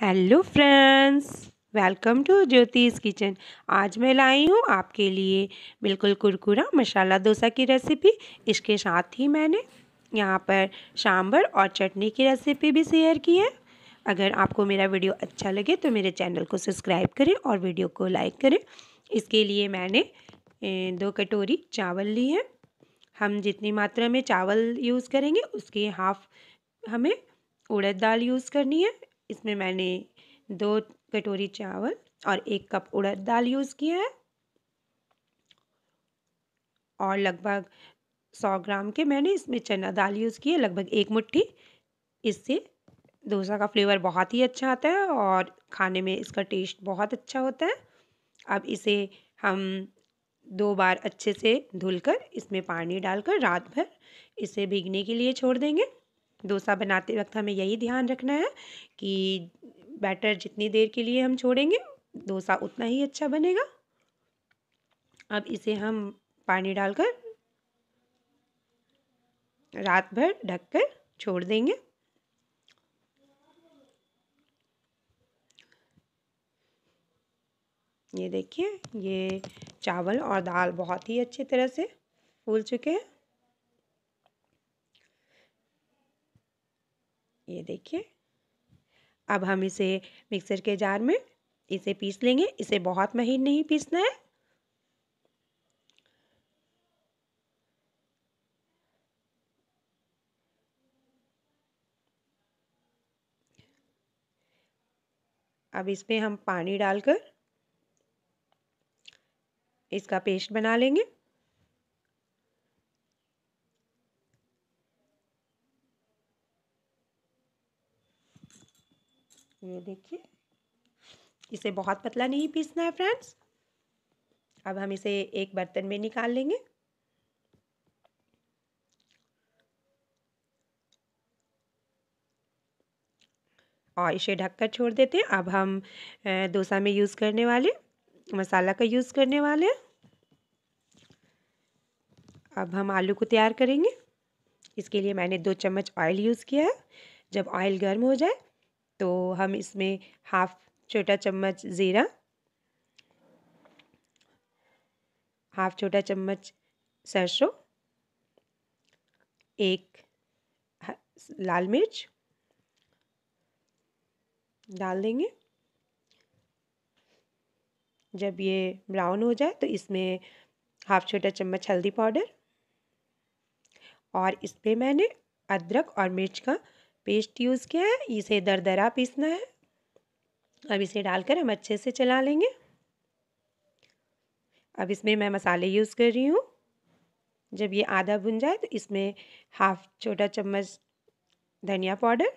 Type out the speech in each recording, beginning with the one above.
hello friends welcome to Jyotish kitchen आज मैं लाई हूँ आपके लिए बिल्कुल कुरकुरा मसाला डोसा की रेसिपी इसके साथ ही मैंने यहाँ पर सांभर और चटनी की रेसिपी भी शेयर की है अगर आपको मेरा वीडियो अच्छा लगे तो मेरे चैनल को सब्सक्राइब करें और वीडियो को लाइक करें इसके लिए मैंने दो कटोरी चावल ली है हम जितनी मात्रा में चावल यूज़ करेंगे उसके हाफ हमें उड़द दाल यूज़ करनी है इसमें मैंने दो कटोरी चावल और एक कप उड़द दाल यूज़ किया है और लगभग सौ ग्राम के मैंने इसमें चना दाल यूज़ किया है लगभग एक मुट्ठी इससे डोसा का फ्लेवर बहुत ही अच्छा आता है और खाने में इसका टेस्ट बहुत अच्छा होता है अब इसे हम दो बार अच्छे से धुलकर इसमें पानी डालकर रात भर इसे भीगने के लिए छोड़ देंगे डोसा बनाते वक्त हमें यही ध्यान रखना है कि बैटर जितनी देर के लिए हम छोड़ेंगे डोसा उतना ही अच्छा बनेगा अब इसे हम पानी डालकर रात भर ढककर छोड़ देंगे ये देखिए ये चावल और दाल बहुत ही अच्छी तरह से फूल चुके हैं ये देखिए अब हम इसे मिक्सर के जार में इसे पीस लेंगे इसे बहुत महीन नहीं पीसना है अब इसमें हम पानी डालकर इसका पेस्ट बना लेंगे ये देखिए इसे बहुत पतला नहीं पीसना है फ्रेंड्स अब हम इसे एक बर्तन में निकाल लेंगे और इसे ढककर छोड़ देते हैं अब हम डोसा में यूज़ करने वाले मसाला का यूज़ करने वाले अब हम आलू को तैयार करेंगे इसके लिए मैंने दो चम्मच ऑयल यूज़ किया है जब ऑयल गर्म हो जाए तो हम इसमें हाफ छोटा चम्मच ज़ीरा हाफ छोटा चम्मच सरसों एक लाल मिर्च डाल देंगे जब ये ब्राउन हो जाए तो इसमें हाफ छोटा चम्मच हल्दी पाउडर और इस पर मैंने अदरक और मिर्च का पेस्ट यूज़ किया है इसे दर दरा पीसना है अब इसे डालकर हम अच्छे से चला लेंगे अब इसमें मैं मसाले यूज़ कर रही हूँ जब ये आधा भुन जाए तो इसमें हाफ छोटा चम्मच धनिया पाउडर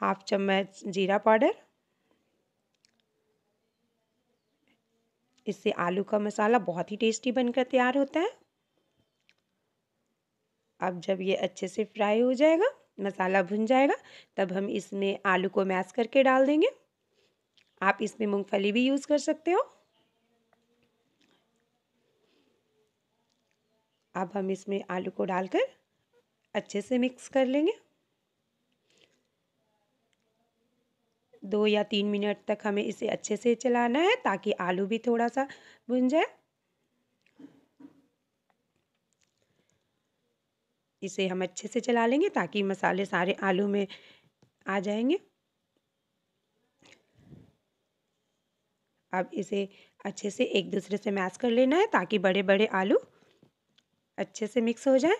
हाफ चम्मच जीरा पाउडर इससे आलू का मसाला बहुत ही टेस्टी बनकर तैयार होता है अब जब ये अच्छे से फ्राई हो जाएगा मसाला भुन जाएगा तब हम इसमें आलू को मैश करके डाल देंगे आप इसमें मूंगफली भी यूज़ कर सकते हो अब हम इसमें आलू को डालकर अच्छे से मिक्स कर लेंगे दो या तीन मिनट तक हमें इसे अच्छे से चलाना है ताकि आलू भी थोड़ा सा भुन जाए इसे हम अच्छे से चला लेंगे ताकि मसाले सारे आलू में आ जाएंगे अब इसे अच्छे से एक दूसरे से मैश कर लेना है ताकि बड़े बड़े आलू अच्छे से मिक्स हो जाए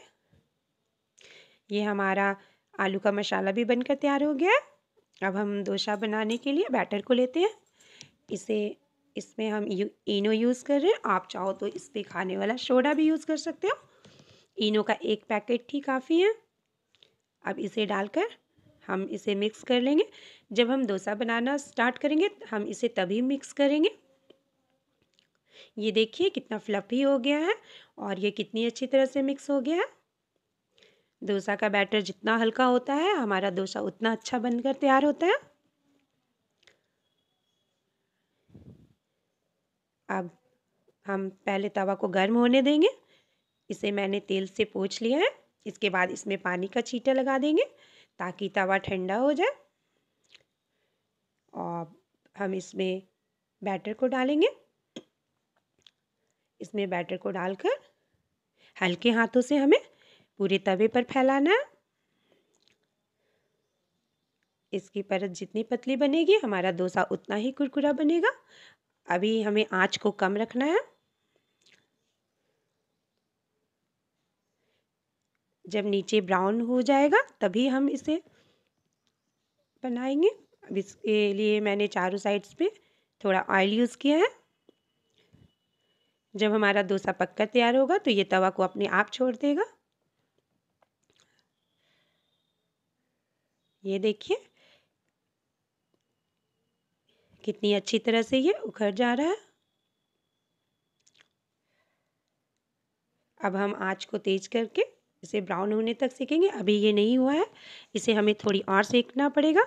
ये हमारा आलू का मसाला भी बनकर तैयार हो गया है अब हम डोसा बनाने के लिए बैटर को लेते हैं इसे इसमें हम यू, इनो यूज़ कर रहे हैं आप चाहो तो इस पर खाने वाला सोडा भी यूज़ कर सकते हो इनो का एक पैकेट ही काफ़ी है अब इसे डालकर हम इसे मिक्स कर लेंगे जब हम डोसा बनाना स्टार्ट करेंगे हम इसे तभी मिक्स करेंगे ये देखिए कितना फ्लफी हो गया है और ये कितनी अच्छी तरह से मिक्स हो गया है डोसा का बैटर जितना हल्का होता है हमारा डोसा उतना अच्छा बनकर तैयार होता है अब हम पहले तवा को गर्म होने देंगे इसे मैंने तेल से पोछ लिया है इसके बाद इसमें पानी का छीटा लगा देंगे ताकि तवा ठंडा हो जाए और हम इसमें बैटर को डालेंगे इसमें बैटर को डालकर हल्के हाथों से हमें पूरे तवे पर फैलाना है इसकी परत जितनी पतली बनेगी हमारा डोसा उतना ही कुरकुरा बनेगा अभी हमें आँच को कम रखना है जब नीचे ब्राउन हो जाएगा तभी हम इसे बनाएंगे अब इसके लिए मैंने चारों साइड्स पे थोड़ा ऑयल यूज़ किया है जब हमारा डोसा पककर तैयार होगा तो ये तवा को अपने आप छोड़ देगा ये देखिए कितनी अच्छी तरह से ये उखड़ जा रहा है अब हम आँच को तेज करके इसे ब्राउन होने तक सेकेंगे अभी ये नहीं हुआ है इसे हमें थोड़ी और सेकना पड़ेगा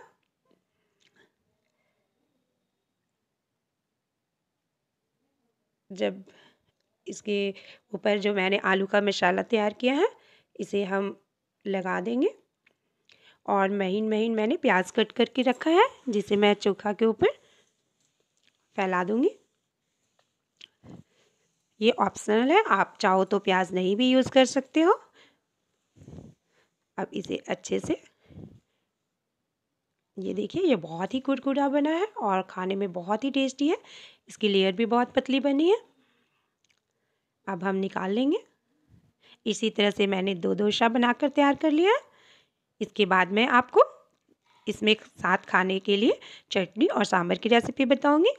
जब इसके ऊपर जो मैंने आलू का मसाला तैयार किया है इसे हम लगा देंगे और महीन महीन मैंने प्याज कट करके रखा है जिसे मैं चोखा के ऊपर फैला दूँगी ये ऑप्शनल है आप चाहो तो प्याज नहीं भी यूज़ कर सकते हो अब इसे अच्छे से ये देखिए ये बहुत ही कुरकुरा बना है और खाने में बहुत ही टेस्टी है इसकी लेयर भी बहुत पतली बनी है अब हम निकाल लेंगे इसी तरह से मैंने दो डोसा बनाकर तैयार कर लिया इसके बाद मैं आपको इसमें साथ खाने के लिए चटनी और सांभर की रेसिपी बताऊंगी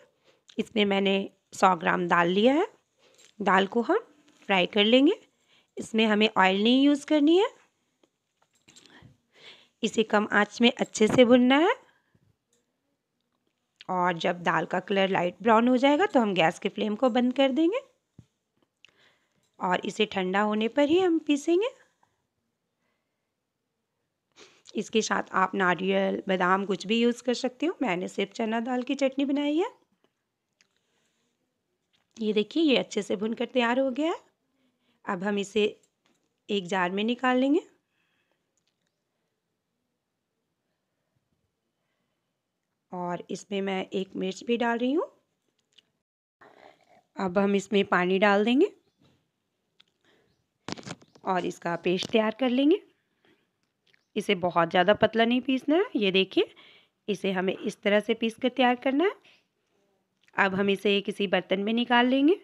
इसमें मैंने सौ ग्राम दाल लिया है दाल को हम फ्राई कर लेंगे इसमें हमें ऑयल नहीं यूज़ करनी है इसे कम आंच में अच्छे से भुनना है और जब दाल का कलर लाइट ब्राउन हो जाएगा तो हम गैस के फ्लेम को बंद कर देंगे और इसे ठंडा होने पर ही हम पीसेंगे इसके साथ आप नारियल बादाम कुछ भी यूज़ कर सकते हो मैंने सिर्फ चना दाल की चटनी बनाई है ये देखिए ये अच्छे से भुनकर तैयार हो गया है अब हम इसे एक जार में निकाल लेंगे और इसमें मैं एक मिर्च भी डाल रही हूँ अब हम इसमें पानी डाल देंगे और इसका पेस्ट तैयार कर लेंगे इसे बहुत ज़्यादा पतला नहीं पीसना है ये देखिए इसे हमें इस तरह से पीस कर तैयार करना है अब हम इसे किसी बर्तन में निकाल लेंगे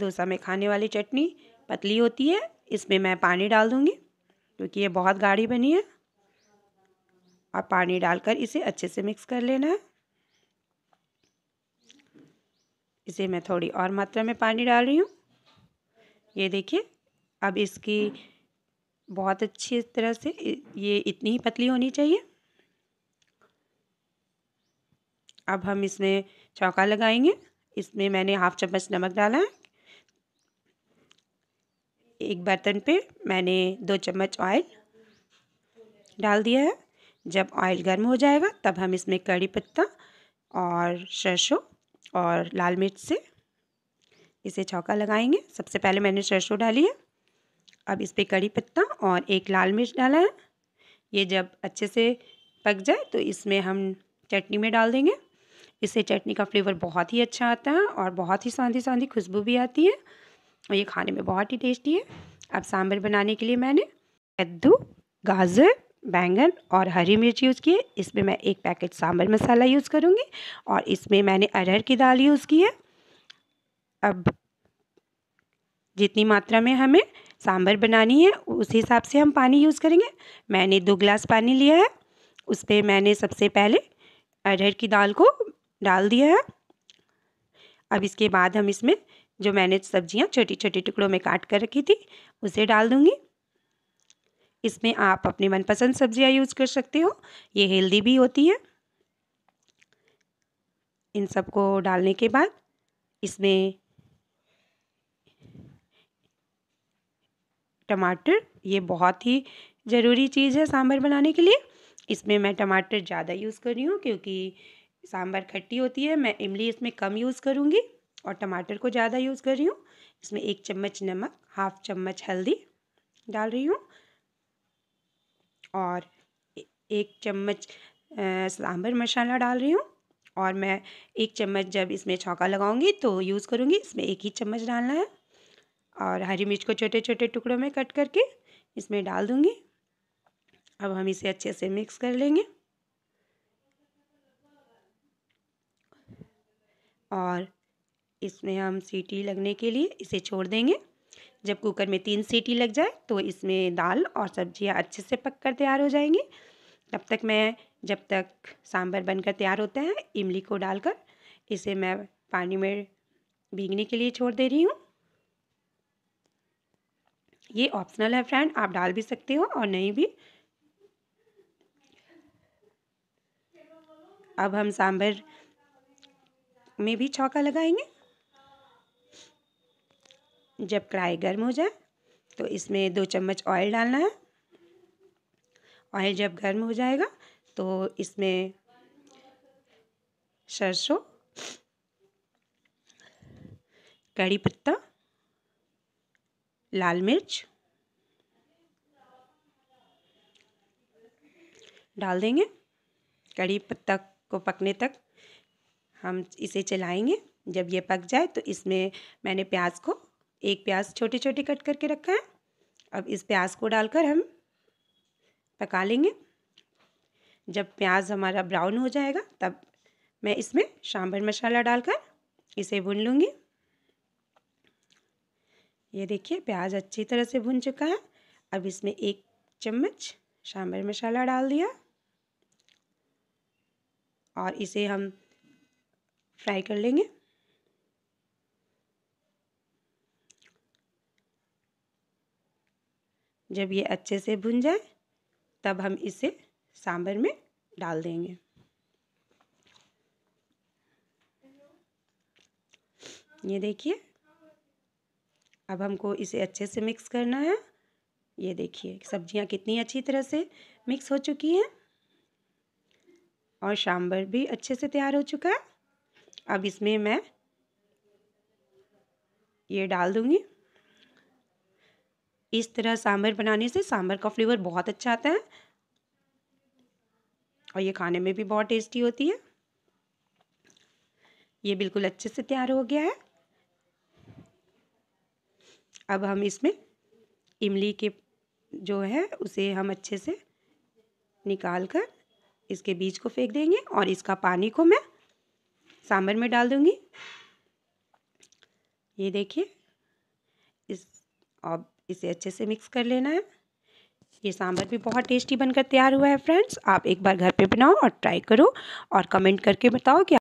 डोसा में खाने वाली चटनी पतली होती है इसमें मैं पानी डाल दूँगी क्योंकि ये बहुत गाढ़ी बनी है और पानी डालकर इसे अच्छे से मिक्स कर लेना है इसे मैं थोड़ी और मात्रा में पानी डाल रही हूँ ये देखिए अब इसकी बहुत अच्छी तरह से ये इतनी ही पतली होनी चाहिए अब हम इसमें चौका लगाएंगे इसमें मैंने हाफ चम्मच नमक डाला है एक बर्तन पे मैंने दो चम्मच ऑयल डाल दिया है जब ऑयल गर्म हो जाएगा तब हम इसमें कड़ी पत्ता और सरसों और लाल मिर्च से इसे छौका लगाएंगे सबसे पहले मैंने सरसों डाली है अब इस पर कड़ी पत्ता और एक लाल मिर्च डाला है ये जब अच्छे से पक जाए तो इसमें हम चटनी में डाल देंगे इससे चटनी का फ्लेवर बहुत ही अच्छा आता है और बहुत ही सांधी सांधी खुशबू भी आती है और ये खाने में बहुत ही टेस्टी है अब सांभर बनाने के लिए मैंने कद्दू गाजर बैंगन और हरी मिर्च यूज़ की है इसमें मैं एक पैकेट सांभर मसाला यूज़ करूँगी और इसमें मैंने अरहर की दाल यूज़ की है अब जितनी मात्रा में हमें सांभर बनानी है उस हिसाब से हम पानी यूज़ करेंगे मैंने दो गिलास पानी लिया है उस पर मैंने सबसे पहले अरहर की दाल को डाल दिया है अब इसके बाद हम इसमें जो मैंने सब्जियां छोटी छोटी टुकड़ों में काट कर रखी थी उसे डाल दूँगी इसमें आप अपनी मनपसंद सब्जियां यूज़ कर सकते हो ये हेल्दी भी होती है इन सबको डालने के बाद इसमें टमाटर ये बहुत ही ज़रूरी चीज़ है सांभर बनाने के लिए इसमें मैं टमाटर ज़्यादा यूज़ कर रही हूँ क्योंकि सांभर खट्टी होती है मैं इमली इसमें कम यूज़ करूँगी और टमाटर को ज़्यादा यूज़ कर रही हूँ इसमें एक चम्मच नमक हाफ चम्मच हल्दी डाल रही हूँ और एक चम्मच सांभर मसाला डाल रही हूँ और मैं एक चम्मच जब इसमें छौका लगाऊंगी तो यूज़ करूँगी इसमें एक ही चम्मच डालना है और हरी मिर्च को छोटे छोटे टुकड़ों में कट करके इसमें डाल दूँगी अब हम इसे अच्छे से मिक्स कर लेंगे और इसमें हम सीटी लगने के लिए इसे छोड़ देंगे जब कुकर में तीन सीटी लग जाए तो इसमें दाल और सब्जियां अच्छे से पक कर तैयार हो जाएंगी तब तक मैं जब तक सांभर बनकर तैयार होता है इमली को डालकर इसे मैं पानी में भीगने के लिए छोड़ दे रही हूँ ये ऑप्शनल है फ्रेंड आप डाल भी सकते हो और नहीं भी अब हम सांभर में भी छौका लगाएंगे जब कढ़ाई गर्म हो जाए तो इसमें दो चम्मच ऑयल डालना है ऑयल जब गर्म हो जाएगा तो इसमें सरसों कड़ी पत्ता लाल मिर्च डाल देंगे कड़ी पत्ता को पकने तक हम इसे चलाएंगे जब ये पक जाए तो इसमें मैंने प्याज को एक प्याज छोटे छोटे कट करके रखा है अब इस प्याज को डालकर हम पका लेंगे जब प्याज हमारा ब्राउन हो जाएगा तब मैं इसमें सांभर मसाला डालकर इसे भून लूँगी ये देखिए प्याज अच्छी तरह से भुन चुका है अब इसमें एक चम्मच सांभर मसाला डाल दिया और इसे हम फ्राई कर लेंगे जब ये अच्छे से भुन जाए तब हम इसे सांभर में डाल देंगे ये देखिए अब हमको इसे अच्छे से मिक्स करना है ये देखिए सब्जियां कितनी अच्छी तरह से मिक्स हो चुकी हैं और सांभर भी अच्छे से तैयार हो चुका है अब इसमें मैं ये डाल दूँगी इस तरह सांभर बनाने से सांभर का फ्लेवर बहुत अच्छा आता है और ये खाने में भी बहुत टेस्टी होती है ये बिल्कुल अच्छे से तैयार हो गया है अब हम इसमें इमली के जो है उसे हम अच्छे से निकाल कर इसके बीज को फेंक देंगे और इसका पानी को मैं सांभर में डाल दूँगी ये देखिए इस अब इसे अच्छे से मिक्स कर लेना है ये सांभर भी बहुत टेस्टी बनकर तैयार हुआ है फ्रेंड्स आप एक बार घर पे बनाओ और ट्राई करो और कमेंट करके बताओ कि